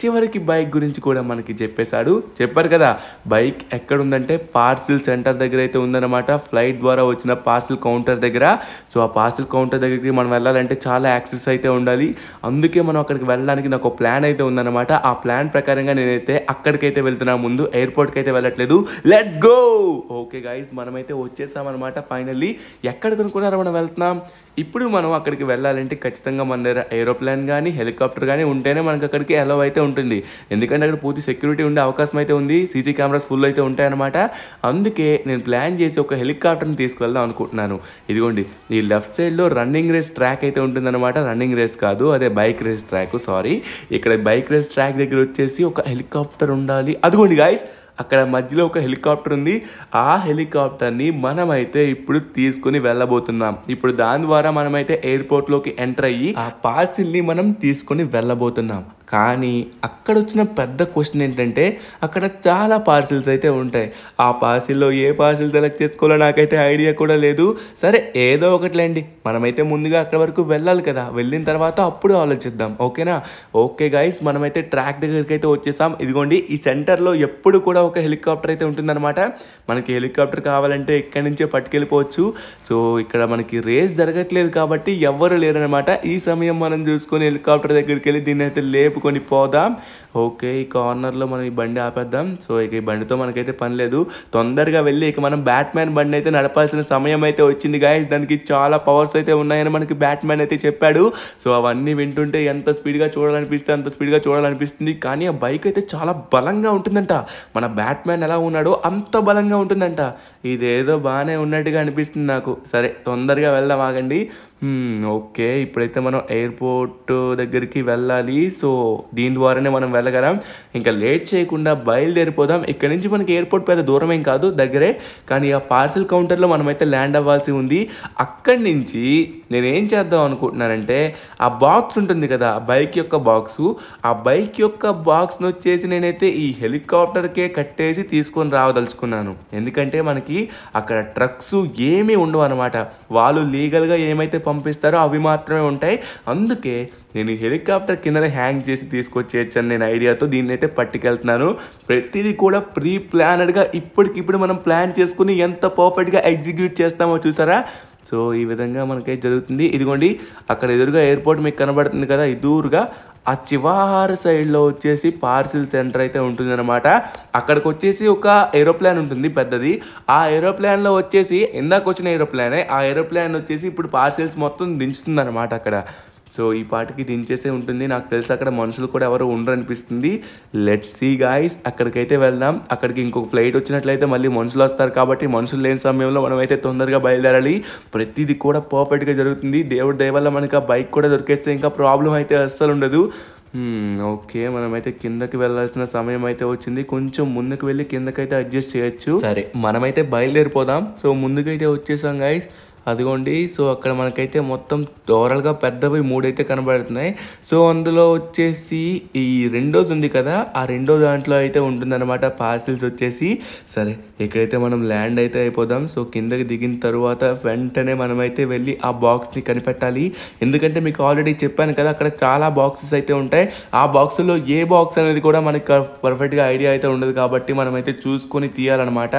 చివరికి బైక్ గురించి కూడా మనకి చెప్పేశాడు చెప్పారు కదా బైక్ ఎక్కడుందంటే పార్సిల్ సెంటర్ దగ్గర అయితే ఉందన్నమాట ఫ్లైట్ ద్వారా వచ్చిన పార్సిల్ కౌంటర్ దగ్గర సో ఆ పార్సిల్ కౌంటర్ దగ్గరికి మనం వెళ్ళాలంటే చాలా యాక్సెస్ అయితే ఉండాలి అందుకే మనం అక్కడికి వెళ్ళడానికి నాకు ప్లాన్ అయితే ఉందన్నమాట ఆ ప్లాన్ ప్రకారంగా నేనైతే అక్కడికైతే వెళ్తున్నా ముందు ఎయిర్పోర్ట్కి అయితే వెళ్ళట్లేదు లెట్స్ గో ఓకే గాయస్ మనమైతే వచ్చేసామన్నమాట ఫైనల్లీ ఎక్కడికి అనుకున్నారు మనం వెళ్తున్నాం ఇప్పుడు మనం అక్కడికి వెళ్ళాలంటే ఖచ్చితంగా మన దగ్గర ఏరోప్లేన్ కానీ హెలికాప్టర్ కానీ ఉంటేనే మనకు అక్కడికి అలౌ అయితే ఉంటుంది ఎందుకంటే అక్కడ పూర్తి సెక్యూరిటీ ఉండే అవకాశం అయితే ఉంది సీసీ కెమెరాస్ ఫుల్ అయితే ఉంటాయన్నమాట అందుకే నేను ప్లాన్ చేసి ఒక హెలికాప్టర్ని తీసుకువెళ్దాం అనుకుంటున్నాను ఇదిగోండి ఈ లెఫ్ట్ సైడ్లో రన్నింగ్ రేస్ ట్రాక్ అయితే ఉంటుందన్నమాట రన్నింగ్ రేస్ కాదు అదే బైక్ రేస్ ట్రాక్ సారీ ఇక్కడ బైక్ రేస్ ట్రాక్ దగ్గర వచ్చేసి ఒక హెలికాప్టర్ ఉండాలి అదిగోండి గాయస్ అక్కడ మధ్యలో ఒక హెలికాప్టర్ ఉంది ఆ హెలికాప్టర్ని మనమైతే ఇప్పుడు తీసుకుని వెళ్ళబోతున్నాం ఇప్పుడు దాని ద్వారా మనమైతే ఎయిర్పోర్ట్లోకి ఎంటర్ అయ్యి ఆ పార్సిల్ని మనం తీసుకుని వెళ్ళబోతున్నాం కానీ అక్కడ వచ్చిన పెద్ద క్వశ్చన్ ఏంటంటే అక్కడ చాలా పార్సిల్స్ అయితే ఉంటాయి ఆ పార్సిల్లో ఏ పార్సిల్ సెలెక్ట్ చేసుకోవాలో నాకైతే ఐడియా కూడా లేదు సరే ఏదో ఒకటిలేండి మనమైతే ముందుగా అక్కడ వరకు వెళ్ళాలి కదా వెళ్ళిన తర్వాత అప్పుడు ఆలోచిద్దాం ఓకేనా ఓకే గాయస్ మనమైతే ట్రాక్ దగ్గరికి అయితే వచ్చేసాం ఇదిగోండి ఈ సెంటర్లో ఎప్పుడు కూడా ఒక హెలికాప్టర్ అయితే ఉంటుందన్నమాట మనకి హెలికాప్టర్ కావాలంటే ఇక్కడి నుంచే పట్టుకెళ్ళిపోవచ్చు సో ఇక్కడ మనకి రేస్ జరగట్లేదు కాబట్టి ఎవరు లేరనమాట ఈ సమయం మనం చూసుకొని హెలికాప్టర్ దగ్గరికి వెళ్ళి దీన్ని అయితే లేపు నింపుకొని పోదాం ఓకే ఈ కార్నర్లో మనం ఈ బండి ఆపేద్దాం సో ఇక ఈ బండితో మనకైతే పని లేదు తొందరగా వెళ్ళి ఇక మనం బ్యాట్మెన్ బండి అయితే నడపాల్సిన సమయం అయితే వచ్చింది గాయస్ దానికి చాలా పవర్స్ అయితే ఉన్నాయని మనకి బ్యాట్మెన్ అయితే చెప్పాడు సో అవన్నీ వింటుంటే ఎంత స్పీడ్గా చూడాలనిపిస్తే అంత స్పీడ్గా చూడాలనిపిస్తుంది కానీ ఆ బైక్ అయితే చాలా బలంగా ఉంటుందంట మన బ్యాట్మెన్ ఎలా ఉన్నాడో అంత బలంగా ఉంటుందంట ఇదేదో బాగానే ఉన్నట్టుగా అనిపిస్తుంది నాకు సరే తొందరగా వెళ్దాం ఆగండి ఓకే ఇప్పుడైతే మనం ఎయిర్పోర్ట్ దగ్గరికి వెళ్ళాలి సో దీని ద్వారానే మనం వెళ్ళగలం ఇంకా లేట్ చేయకుండా బయలుదేరిపోదాం ఇక్కడ నుంచి మనకి ఎయిర్పోర్ట్ పెద్ద దూరం ఏం కాదు దగ్గరే కానీ ఆ పార్సిల్ కౌంటర్లో మనమైతే ల్యాండ్ అవ్వాల్సి ఉంది అక్కడి నుంచి నేనేం చేద్దాం అనుకుంటున్నానంటే ఆ బాక్స్ ఉంటుంది కదా ఆ బైక్ యొక్క బాక్స్ ఆ బైక్ యొక్క బాక్స్ను వచ్చేసి నేనైతే ఈ హెలికాప్టర్కే కట్టేసి తీసుకొని రావదలుచుకున్నాను ఎందుకంటే మనకి అక్కడ ట్రక్స్ ఏమీ ఉండవు అనమాట వాళ్ళు లీగల్గా ఏమైతే పంపిస్తారో అవి మాత్రమే ఉంటాయి అందుకే నేను హెలికాప్టర్ కింద హ్యాంగ్ చేసి అని నేను ఐడియాతో దీన్ని అయితే పట్టుకెళ్తున్నాను ప్రతిదీ కూడా ప్రీ ప్లానెడ్గా ఇప్పటికిప్పుడు మనం ప్లాన్ చేసుకుని ఎంత పర్ఫెక్ట్గా ఎగ్జిక్యూట్ చేస్తామో చూసారా సో ఈ విధంగా మనకై జరుగుతుంది ఇదిగోండి అక్కడ ఎదురుగా ఎయిర్పోర్ట్ మీకు కనబడుతుంది కదా ఎదురుగా ఆ చివరి సైడ్లో వచ్చేసి పార్సిల్ సెంటర్ అయితే ఉంటుందన్నమాట అక్కడికి వచ్చేసి ఒక ఏరోప్లాన్ ఉంటుంది పెద్దది ఆ ఏరోప్లాన్లో వచ్చేసి ఇందాక వచ్చిన ఏరోప్లానే ఆ ఏరోప్లాన్ వచ్చేసి ఇప్పుడు పార్సిల్స్ మొత్తం దించుతుందన్నమాట అక్కడ సో ఈ పాటికి దించేసే ఉంటుంది నాకు తెలిసి అక్కడ మనుషులు కూడా ఎవరు ఉండరు అనిపిస్తుంది లెట్ సీ గాయస్ అక్కడికైతే వెళ్దాం అక్కడికి ఇంకొక ఫ్లైట్ వచ్చినట్లయితే మళ్ళీ మనుషులు వస్తారు కాబట్టి మనుషులు లేని సమయంలో మనమైతే తొందరగా బయలుదేరాలి ప్రతిదీ కూడా పర్ఫెక్ట్గా జరుగుతుంది దేవుడి దయవల్ల మనకి ఆ బైక్ కూడా దొరికేస్తే ఇంకా ప్రాబ్లం అయితే అస్సలు ఉండదు ఓకే hmm, మనమైతే కిందకి వెళ్ళాల్సిన సమయం అయితే వచ్చింది కొంచెం ముందుకు వెళ్ళి కిందకైతే అడ్జస్ట్ చేయొచ్చు సరే మనమైతే బయలుదేరిపోదాం సో ముందుకైతే వచ్చేసాం గాయస్ అదిగోండి సో అక్కడ మనకైతే మొత్తం ఓవరాల్గా పెద్దవి మూడైతే కనబడుతున్నాయి సో అందులో వచ్చేసి ఈ రెండోది ఉంది కదా ఆ రెండో దాంట్లో అయితే ఉంటుందన్నమాట పార్సిల్స్ వచ్చేసి సరే ఎక్కడైతే మనం ల్యాండ్ అయితే అయిపోదాం సో కిందకి దిగిన తర్వాత వెంటనే మనమైతే వెళ్ళి ఆ బాక్స్ని కనిపెట్టాలి ఎందుకంటే మీకు ఆల్రెడీ చెప్పాను కదా అక్కడ చాలా బాక్సెస్ అయితే ఉంటాయి ఆ బాక్స్లో ఏ బాక్స్ అనేది కూడా మనకి పర్ఫెక్ట్గా ఐడియా అయితే ఉండదు కాబట్టి మనమైతే చూసుకొని తీయాలన్నమాట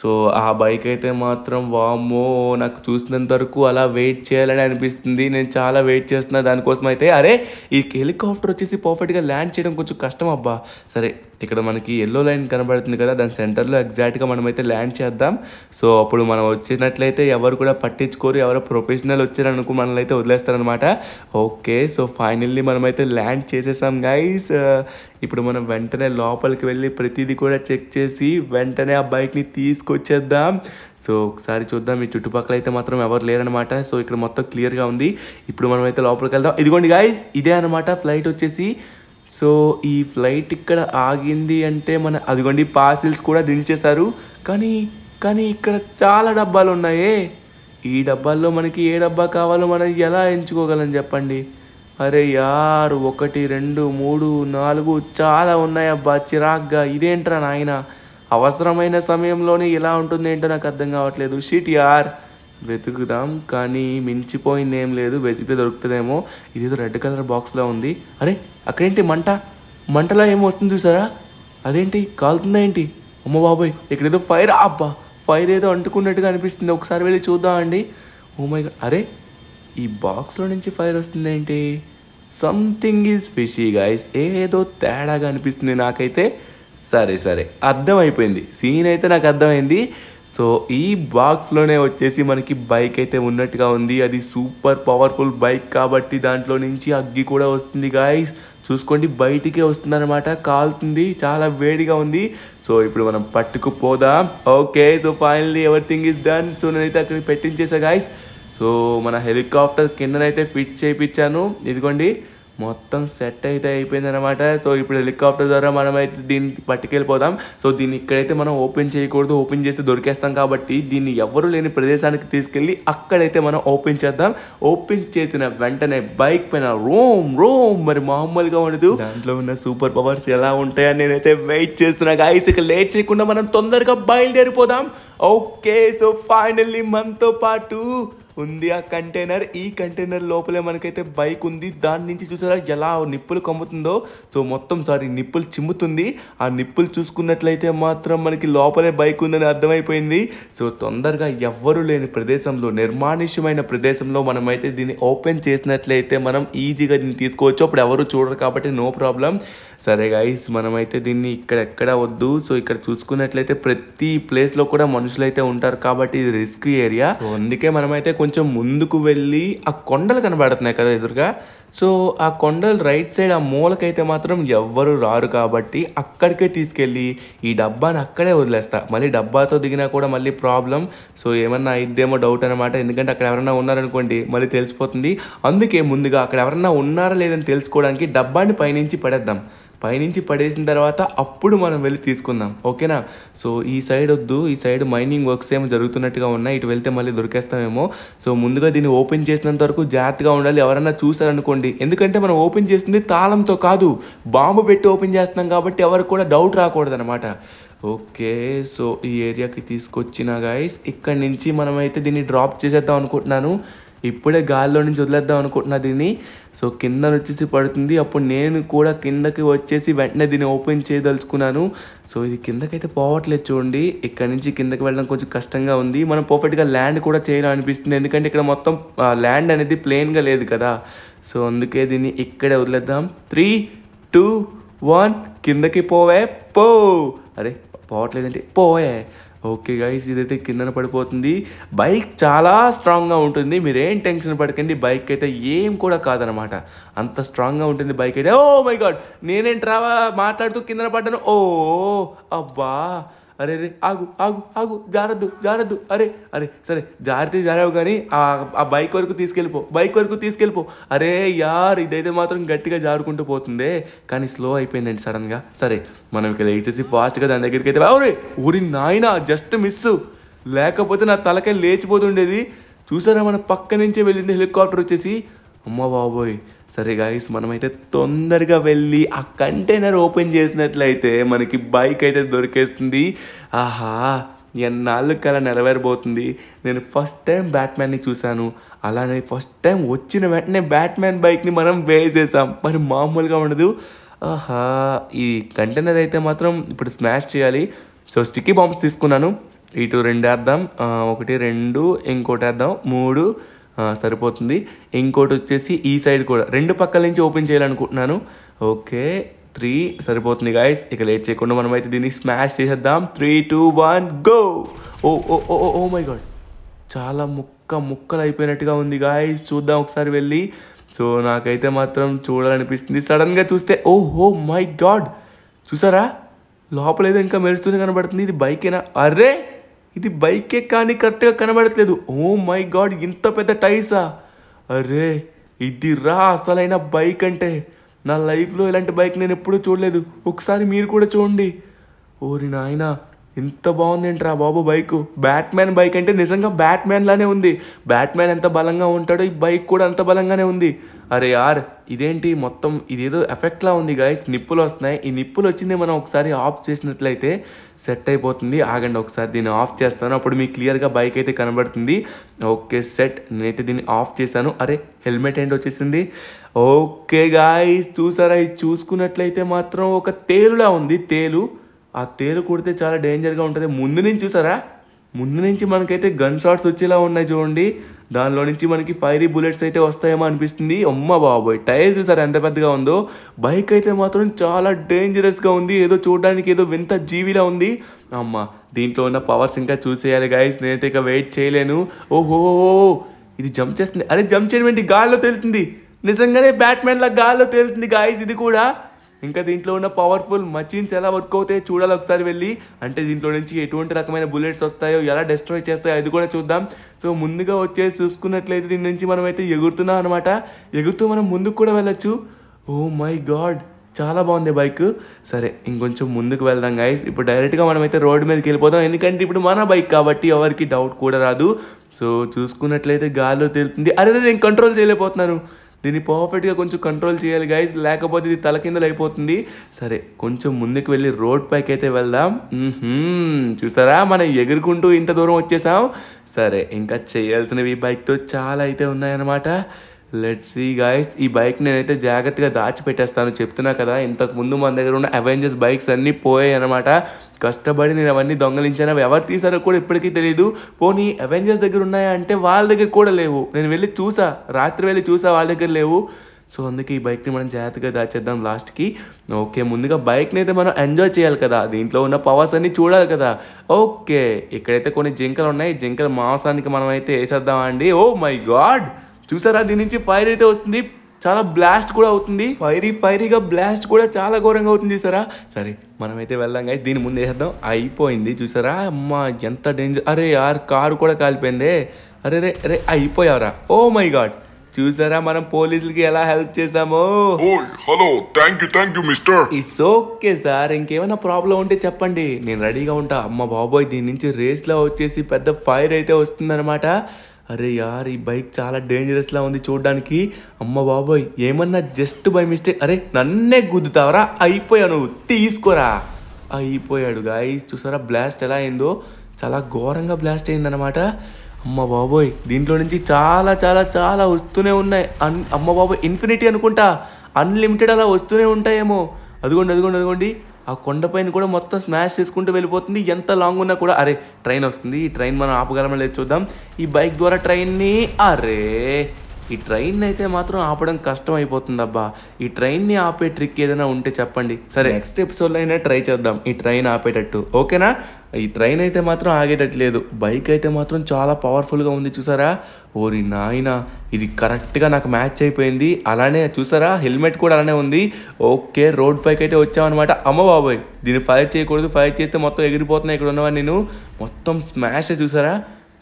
సో ఆ బైక్ అయితే మాత్రం వామ్మో నాకు చూసినంత వరకు అలా వెయిట్ చేయాలని అనిపిస్తుంది నేను చాలా వెయిట్ చేస్తున్నా దానికోసం అయితే అరే ఈ హెలికాప్టర్ వచ్చేసి పర్ఫెక్ట్గా ల్యాండ్ చేయడం కొంచెం కష్టం అబ్బా సరే ఇక్కడ మనకి ఎల్లో లైన్ కనబడుతుంది కదా దాని సెంటర్లో ఎగ్జాక్ట్గా మనమైతే ల్యాండ్ చేద్దాం సో అప్పుడు మనం వచ్చినట్లయితే ఎవరు కూడా పట్టించుకోరు ఎవరో ప్రొఫెషనల్ వచ్చారనుకో మనల్ని అయితే వదిలేస్తారనమాట ఓకే సో ఫైనల్లీ మనమైతే ల్యాండ్ చేసేసాం గాయస్ ఇప్పుడు మనం వెంటనే లోపలికి వెళ్ళి ప్రతిదీ కూడా చెక్ చేసి వెంటనే ఆ బైక్ని తీసుకొచ్చేద్దాం సో ఒకసారి చూద్దాం ఈ చుట్టుపక్కల అయితే మాత్రం ఎవరు లేరనమాట సో ఇక్కడ మొత్తం క్లియర్గా ఉంది ఇప్పుడు మనం అయితే లోపలికి వెళ్దాం ఇదిగోండి గాయస్ ఇదే అనమాట ఫ్లైట్ వచ్చేసి సో ఈ ఫ్లైట్ ఇక్కడ ఆగింది అంటే మన అదిగోండి పార్సిల్స్ కూడా దించేశారు కానీ కానీ ఇక్కడ చాలా డబ్బాలు ఉన్నాయే ఈ డబ్బాల్లో మనకి ఏ డబ్బా కావాలో మనం ఎలా ఎంచుకోగలం చెప్పండి అరే యార్ ఒకటి రెండు మూడు నాలుగు చాలా ఉన్నాయి అబ్బా చిరాగ్గా ఇదేంట్రా నాయన అవసరమైన సమయంలోనే ఇలా ఉంటుంది ఏంటో నాకు అర్థం కావట్లేదు షీట్ యార్ వెతుకుదాం కానీ మించిపోయింది ఏం లేదు వెతికితే దొరుకుతుందేమో ఇదేదో రెడ్ కలర్ బాక్స్లో ఉంది అరే అక్కడేంటి మంట మంటలో ఏమో వస్తుంది చూసారా అదేంటి కాలుతుందా ఏంటి అమ్మ బాబోయ్ ఇక్కడేదో ఫైర్ అబ్బా ఫైర్ ఏదో అంటుకున్నట్టుగా అనిపిస్తుంది ఒకసారి వెళ్ళి చూద్దామండి ఓమై అరే ఈ బాక్స్లో నుంచి ఫైర్ వస్తుంది ఏంటి సంథింగ్ ఈజ్ ఫిషీ గైస్ ఏదో తేడాగా అనిపిస్తుంది నాకైతే సరే సరే అర్థమైపోయింది సీన్ అయితే నాకు అర్థమైంది సో ఈ బాక్స్లోనే వచ్చేసి మనకి బైక్ అయితే ఉన్నట్టుగా ఉంది అది సూపర్ పవర్ఫుల్ బైక్ కాబట్టి దాంట్లో నుంచి అగ్గి కూడా వస్తుంది గాయస్ చూసుకోండి బయటికే వస్తుందన్నమాట కాలుతుంది చాలా వేడిగా ఉంది సో ఇప్పుడు మనం పట్టుకుపోదాం okay so finally everything is done so నేనైతే అక్కడ పెట్టించేసా గాయస్ సో మన హెలికాప్టర్ కిందనైతే ఫిట్ చేయించాను ఇదిగోండి మొత్తం సెట్ అయితే అయిపోయింది అనమాట సో ఇప్పుడు హెలికాప్టర్ ద్వారా మనం అయితే దీన్ని పట్టుకెళ్ళిపోదాం సో దీన్ని ఇక్కడైతే మనం ఓపెన్ చేయకూడదు ఓపెన్ చేస్తే దొరికేస్తాం కాబట్టి దీన్ని ఎవరు లేని ప్రదేశానికి తీసుకెళ్ళి అక్కడైతే మనం ఓపెన్ చేద్దాం ఓపెన్ చేసిన వెంటనే బైక్ పైన రోమ్ రోమ్ మరి మామూలుగా ఉండదు దాంట్లో ఉన్న సూపర్ పవర్స్ ఎలా ఉంటాయని నేనైతే వెయిట్ చేస్తున్నా గాయస్ లేట్ చేయకుండా మనం తొందరగా బయలుదేరిపోదాం ఓకే సో ఫైనల్లీ మనతో పాటు ఉంది ఆ కంటైనర్ ఈ కంటైనర్ లోపలే మనకైతే బైక్ ఉంది దాని నుంచి చూసారా ఎలా నిప్పులు కమ్ముతుందో సో మొత్తం సారీ నిప్పులు చిమ్ముతుంది ఆ నిప్పులు చూసుకున్నట్లయితే మాత్రం మనకి లోపలే బైక్ ఉందని అర్థమైపోయింది సో తొందరగా ఎవ్వరూ లేని ప్రదేశంలో నిర్మానుష్యమైన ప్రదేశంలో మనమైతే దీన్ని ఓపెన్ చేసినట్లయితే మనం ఈజీగా దీన్ని తీసుకోవచ్చు అప్పుడు ఎవరు చూడరు కాబట్టి నో ప్రాబ్లం సరే గైస్ మనమైతే దీన్ని ఇక్కడ ఎక్కడ వద్దు సో ఇక్కడ చూసుకున్నట్లయితే ప్రతి ప్లేస్లో కూడా మనుషులైతే ఉంటారు కాబట్టి ఇది రిస్క్ ఏరియా సో అందుకే మనమైతే కొంచెం కొంచెం ముందుకు వెళ్ళి ఆ కొండలు కనబడుతున్నాయి కదా ఎదురుగా సో ఆ కొండలు రైట్ సైడ్ ఆ మూలకైతే మాత్రం ఎవ్వరు రారు కాబట్టి అక్కడికే తీసుకెళ్ళి ఈ డబ్బాని అక్కడే వదిలేస్తా మళ్ళీ డబ్బాతో దిగినా కూడా మళ్ళీ ప్రాబ్లం సో ఏమన్నా ఇద్దేమో డౌట్ అనమాట ఎందుకంటే అక్కడ ఎవరన్నా ఉన్నారనుకోండి మళ్ళీ తెలిసిపోతుంది అందుకే ముందుగా అక్కడ ఎవరన్నా ఉన్నారా లేదని తెలుసుకోవడానికి డబ్బాని పైనుంచి పడేద్దాం పైనుంచి పడేసిన తర్వాత అప్పుడు మనం వెళ్ళి తీసుకుందాం ఓకేనా సో ఈ సైడ్ వద్దు ఈ సైడ్ మైనింగ్ వర్క్స్ ఏమో జరుగుతున్నట్టుగా ఉన్నాయి ఇటు వెళ్తే మళ్ళీ దొరికేస్తామేమో సో ముందుగా దీన్ని ఓపెన్ చేసినంత వరకు జాగ్రత్తగా ఉండాలి ఎవరన్నా చూసారనుకోండి ఎందుకంటే మనం ఓపెన్ చేసింది తాళంతో కాదు బాంబు పెట్టి ఓపెన్ చేస్తున్నాం కాబట్టి ఎవరికి కూడా డౌట్ రాకూడదనమాట ఓకే సో ఈ ఏరియాకి తీసుకొచ్చిన గైస్ ఇక్కడి నుంచి మనమైతే దీన్ని డ్రాప్ చేసేద్దాం అనుకుంటున్నాను ఇప్పుడే గాల్లో నుంచి వదిలేద్దాం అనుకుంటున్నా దీన్ని సో కింద వచ్చేసి పడుతుంది అప్పుడు నేను కూడా కిందకి వచ్చేసి వెంటనే దీన్ని ఓపెన్ చేయదలుచుకున్నాను సో ఇది కిందకైతే పోవట్లేదు చూడండి ఇక్కడ నుంచి కిందకి వెళ్ళడం కొంచెం కష్టంగా ఉంది మనం పర్ఫెక్ట్గా ల్యాండ్ కూడా చేయాలని అనిపిస్తుంది ఎందుకంటే ఇక్కడ మొత్తం ల్యాండ్ అనేది ప్లేన్గా లేదు కదా సో అందుకే దీన్ని ఇక్కడే వదిలేద్దాం త్రీ టూ వన్ కిందకి పోవే పో అరే పోవట్లేదండి పోవే ఓకే గైస్ ఇదైతే కిందన పడిపోతుంది బైక్ చాలా స్ట్రాంగ్గా ఉంటుంది మీరేం టెన్షన్ పడకండి బైక్ అయితే ఏం కూడా కాదనమాట అంత స్ట్రాంగ్గా ఉంటుంది బైక్ అయితే ఓ oh మై గాడ్ నేనేంట్రావా మాట్లాడుతూ కిందన పడ్డాను ఓ అబ్బా అరే రే ఆగు ఆగు ఆగు జారద్దు జారద్దు అరే అరే సరే జారితే జారావు కానీ ఆ బైక్ వరకు తీసుకెళ్ళిపో బైక్ వరకు తీసుకెళ్ళిపో అరే యార్ ఇదైతే మాత్రం గట్టిగా జారుకుంటూ పోతుందే కానీ స్లో అయిపోయిందండి సడన్గా సరే మనం ఇక్కడ లేచేసి ఫాస్ట్గా దాని దగ్గరికి అయితే ఊరి ఊరి నాయన జస్ట్ మిస్ లేకపోతే నా తలకే లేచిపోతుండేది చూసారా మన పక్క నుంచే వెళ్ళింది హెలికాప్టర్ వచ్చేసి అమ్మ బాబోయ్ సరే గాయస్ మనమైతే తొందరగా వెళ్ళి ఆ కంటైనర్ ఓపెన్ చేసినట్లయితే మనకి బైక్ అయితే దొరికేస్తుంది ఆహా ఎన్నాళ్ళు కల నెరవేరబోతుంది నేను ఫస్ట్ టైం బ్యాట్మ్యాన్ని చూశాను అలానే ఫస్ట్ టైం వచ్చిన వెంటనే బ్యాట్మ్యాన్ బైక్ని మనం వేసేసాం మరి మామూలుగా ఉండదు ఆహా ఈ కంటైనర్ అయితే మాత్రం ఇప్పుడు స్మాష్ చేయాలి సో స్టిక్కీ బాంబ్స్ తీసుకున్నాను ఇటు రెండు వేద్దాం ఒకటి రెండు ఇంకోటి వేద్దాం మూడు సరిపోతుంది ఇంకోటి వచ్చేసి ఈ సైడ్ కూడా రెండు పక్కల నుంచి ఓపెన్ చేయాలనుకుంటున్నాను ఓకే త్రీ సరిపోతుంది గాయస్ ఇక లేట్ చేయకుండా మనమైతే దీన్ని స్మాష్ చేసేద్దాం three two one go oh oh oh oh my god చాలా ముక్క ముక్కలు అయిపోయినట్టుగా ఉంది గాయస్ చూద్దాం ఒకసారి వెళ్ళి సో నాకైతే మాత్రం చూడాలనిపిస్తుంది సడన్గా చూస్తే ఓహో మై గాడ్ చూసారా లోపలేదో ఇంకా మెరుస్తూనే కనబడుతుంది ఇది బైక్ అయినా అరే ఇది బైకే కానీ కరెక్ట్గా కనబడట్లేదు ఓ మై గాడ్ ఇంత పెద్ద టైసా అరే ఇది రా అసలైన బైక్ అంటే నా లైఫ్లో ఇలాంటి బైక్ నేను ఎప్పుడూ చూడలేదు ఒకసారి మీరు కూడా చూడండి ఓరి నాయనా ఎంత బాగుందేంట్రా బాబు బైక్ బ్యాట్మెన్ బైక్ అంటే నిజంగా బ్యాట్మెన్ లానే ఉంది బ్యాట్మెన్ ఎంత బలంగా ఉంటాడో ఈ బైక్ కూడా అంత బలంగానే ఉంది అరే యార్ ఇదేంటి మొత్తం ఇదేదో ఎఫెక్ట్లా ఉంది గాయస్ నిప్పులు వస్తున్నాయి ఈ నిప్పులు వచ్చింది మనం ఒకసారి ఆఫ్ చేసినట్లయితే సెట్ అయిపోతుంది ఆగండి ఒకసారి దీన్ని ఆఫ్ చేస్తాను అప్పుడు మీకు క్లియర్గా బైక్ అయితే కనబడుతుంది ఓకే సెట్ నేనైతే దీన్ని ఆఫ్ చేశాను అరే హెల్మెట్ ఏంటి వచ్చేసింది ఓకే గాయస్ చూసారా ఇది చూసుకున్నట్లయితే మాత్రం ఒక తేలులా ఉంది తేలు ఆ తేలు కుడితే చాలా డేంజర్గా ఉంటుంది ముందు నుంచి చూసారా ముందు నుంచి మనకైతే గన్ షాట్స్ వచ్చేలా ఉన్నాయి చూడండి దానిలో నుంచి మనకి ఫైరీ బుల్లెట్స్ అయితే వస్తాయేమో అనిపిస్తుంది అమ్మ బాబోయ్ టైర్ చూసారు ఎంత పెద్దగా ఉందో బైక్ అయితే మాత్రం చాలా డేంజరస్గా ఉంది ఏదో చూడడానికి ఏదో వింత జీవిలా ఉంది అమ్మ దీంట్లో ఉన్న పవర్స్ ఇంకా చూసేయాలి గాయస్ నేనైతే ఇక వెయిట్ చేయలేను ఓహో ఇది జంప్ చేస్తుంది అరే జంప్ చేయడం ఏంటి గాల్లో తేలుతుంది నిజంగానే బ్యాట్మెన్లా గాల్లో తేలుతుంది గాయస్ ఇది కూడా ఇంకా దీంట్లో ఉన్న పవర్ఫుల్ మచిన్స్ ఎలా వర్క్ అవుతాయో చూడాలి ఒకసారి వెళ్ళి అంటే దీంట్లో నుంచి ఎటువంటి రకమైన బుల్లెట్స్ వస్తాయో ఎలా డిస్ట్రాయ్ చేస్తాయో అది కూడా చూద్దాం సో ముందుగా వచ్చేసి చూసుకున్నట్లయితే దీని నుంచి మనం అయితే ఎగురుతున్నాం అనమాట ఎగురుతూ మనం ముందుకు కూడా వెళ్ళొచ్చు ఓ మై గాడ్ చాలా బాగుంది బైక్ సరే ఇంకొంచెం ముందుకు వెళ్దాం గైస్ ఇప్పుడు డైరెక్ట్గా మనమైతే రోడ్ మీదకి వెళ్ళిపోదాం ఎందుకంటే ఇప్పుడు మన బైక్ కాబట్టి ఎవరికి డౌట్ కూడా రాదు సో చూసుకున్నట్లయితే గాల్లో తేలుతుంది అరే నేను కంట్రోల్ చేయలేకపోతున్నాను దీన్ని పర్ఫెక్ట్గా కొంచెం కంట్రోల్ చేయాలి గైజ్ లేకపోతే ఇది తలకిందలు అయిపోతుంది సరే కొంచెం ముందుకు వెళ్ళి రోడ్ పైకి అయితే వెళ్దాం చూస్తారా మనం ఎగురుకుంటూ ఇంత దూరం వచ్చేసాం సరే ఇంకా చేయాల్సినవి బైక్తో చాలా అయితే ఉన్నాయన్నమాట లెట్ సీ గాయస్ ఈ బైక్ నేనైతే జాగ్రత్తగా దాచిపెట్టేస్తాను చెప్తున్నా కదా ఇంతకు ముందు మన దగ్గర ఉన్న అవెంజర్స్ బైక్స్ అన్నీ పోయాయి అనమాట కష్టపడి నేను అవన్నీ దొంగలించాను అవి ఎవరు తీసారో కూడా ఇప్పటికీ తెలియదు పోనీ అవెంజర్స్ దగ్గర ఉన్నాయా అంటే వాళ్ళ దగ్గర కూడా లేవు నేను వెళ్ళి చూసా రాత్రి వెళ్ళి చూసా వాళ్ళ దగ్గర లేవు సో అందుకే ఈ బైక్ని మనం జాగ్రత్తగా దాచేద్దాం లాస్ట్కి ఓకే ముందుగా బైక్ని అయితే మనం ఎంజాయ్ చేయాలి కదా దీంట్లో ఉన్న పవర్స్ అన్నీ చూడాలి కదా ఓకే ఇక్కడైతే కొన్ని జింకలు ఉన్నాయి జింకల మాంసానికి మనం అయితే వేసేద్దామండి ఓ oh మై గాడ్ చూసారా దీని నుంచి ఫైర్ అయితే వస్తుంది చాలా బ్లాస్ట్ కూడా అవుతుంది ఫైరీ ఫైరీగా బ్లాస్ట్ కూడా చాలా ఘోరంగా అవుతుంది చూసారా సరే మనమైతే వెళ్దాం కానీ దీని ముందు వేసేద్దాం అయిపోయింది చూసారా అమ్మ ఎంత డేంజర్ అరే యార్ కారు కూడా కాలిపోయిందే అరే రే అరే అయిపోయావరా ఓ మై గాడ్ చూసారా మనం పోలీసులకి ఎలా హెల్ప్ చేసామో hello thank you thank you it's okay sir ఇంకేమైనా ప్రాబ్లం ఉంటే చెప్పండి నేను రెడీగా ఉంటా అమ్మ బాబోయ్ దీని నుంచి రేస్లో వచ్చేసి పెద్ద ఫైర్ అయితే వస్తుందన్నమాట అరే యార్ ఈ బైక్ చాలా డేంజరస్లా ఉంది చూడడానికి అమ్మ బాబోయ్ ఏమన్నా జస్ట్ బై మిస్టేక్ అరే నన్నే గుద్దుతావరా అయిపోయా నువ్వు తీసుకోరా అయిపోయాడు గాయ చూసారా బ్లాస్ట్ ఎలా అయిందో చాలా ఘోరంగా బ్లాస్ట్ అయిందనమాట అమ్మ బాబోయ్ దీంట్లో నుంచి చాలా చాలా చాలా వస్తూనే ఉన్నాయి అన్ అమ్మ బాబోయ్ ఇన్ఫినిటీ అనుకుంటా అన్లిమిటెడ్ అలా వస్తూనే ఉంటాయేమో అదిగోండి అదిగోండి అదిగోండి ఆ కొండపైన కూడా మొత్తం స్మాష్ చేసుకుంటూ వెళ్ళిపోతుంది ఎంత లాంగ్ ఉన్నా కూడా అరే ట్రైన్ వస్తుంది ఈ ట్రైన్ మనం ఆపగలమని లేదు చూద్దాం ఈ బైక్ ద్వారా ట్రైన్ని అరే ఈ ట్రైన్ అయితే మాత్రం ఆపడం కష్టం అయిపోతుంది అబ్బా ఈ ట్రైన్ని ఆపే ట్రిక్ ఏదైనా ఉంటే చెప్పండి సరే నెక్స్ట్ లో అయినా ట్రై చేద్దాం ఈ ట్రైన్ ఆపేటట్టు ఓకేనా ఈ ట్రైన్ అయితే మాత్రం ఆగేటట్లేదు బైక్ అయితే మాత్రం చాలా పవర్ఫుల్గా ఉంది చూసారా ఓరి నాయన ఇది కరెక్ట్గా నాకు మ్యాచ్ అయిపోయింది అలానే చూసారా హెల్మెట్ కూడా అలానే ఉంది ఓకే రోడ్ పైకి అయితే వచ్చామన్నమాట అమ్మ బాబాయ్ దీన్ని ఫైర్ చేయకూడదు ఫైర్ చేస్తే మొత్తం ఎగిరిపోతున్నాయి ఇక్కడ ఉన్నవాడు నేను మొత్తం స్మాష్ చూసారా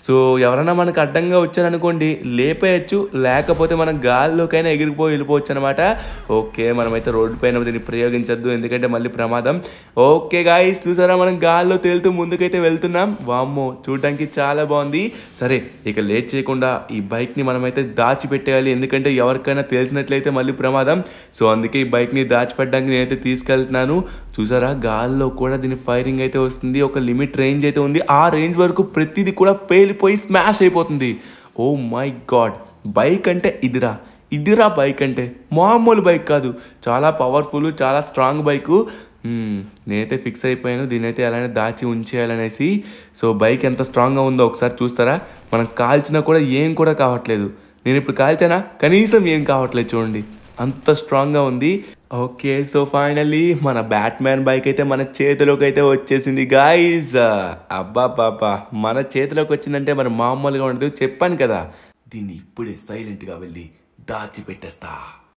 సో ఎవరైనా మనకు అడ్డంగా వచ్చారనుకోండి లేపేయచ్చు లేకపోతే మనం గాల్లోకైనా ఎగిరిపోయి వెళ్ళిపోవచ్చు అనమాట ఓకే మనమైతే రోడ్డు పైన దీన్ని ప్రయోగించద్దు ఎందుకంటే మళ్ళీ ప్రమాదం ఓకే గాయస్ చూసారా మనం గాల్లో తేలుతూ ముందుకైతే వెళ్తున్నాం వామ్మో చూడడానికి చాలా బాగుంది సరే ఇక లేట్ చేయకుండా ఈ బైక్ని మనమైతే దాచిపెట్టేయాలి ఎందుకంటే ఎవరికైనా తెలిసినట్లయితే మళ్ళీ ప్రమాదం సో అందుకే ఈ బైక్ని దాచిపెట్టడానికి నేనైతే తీసుకెళ్తున్నాను చూసారా గాల్లో కూడా దీని ఫైరింగ్ అయితే వస్తుంది ఒక లిమిట్ రేంజ్ అయితే ఉంది ఆ రేంజ్ వరకు ప్రతిదీ కూడా పేలిపోయి స్మాష్ అయిపోతుంది ఓ మై గాడ్ బైక్ అంటే ఇదిరా ఇదిరా బైక్ అంటే మామూలు బైక్ కాదు చాలా పవర్ఫుల్ చాలా స్ట్రాంగ్ బైకు hmm. నేనైతే ఫిక్స్ అయిపోయాను దీనైతే అలానే దాచి ఉంచేయాలనేసి సో బైక్ ఎంత స్ట్రాంగ్గా ఉందో ఒకసారి చూస్తారా మనం కాల్చినా కూడా ఏం కూడా కావట్లేదు నేను ఇప్పుడు కాల్చానా కనీసం ఏం కావట్లేదు చూడండి అంత స్ట్రాంగ్గా ఉంది ఓకే సో ఫైనలీ మన బ్యాట్మ్యాన్ బైక్ అయితే మన చేతిలోకి అయితే వచ్చేసింది గాయస్ అబ్బా పాపా మన చేతిలోకి వచ్చిందంటే మరి మామూలుగా ఉండదు చెప్పాను కదా దీన్ని ఇప్పుడే సైలెంట్గా వెళ్ళి దాచిపెట్టేస్తా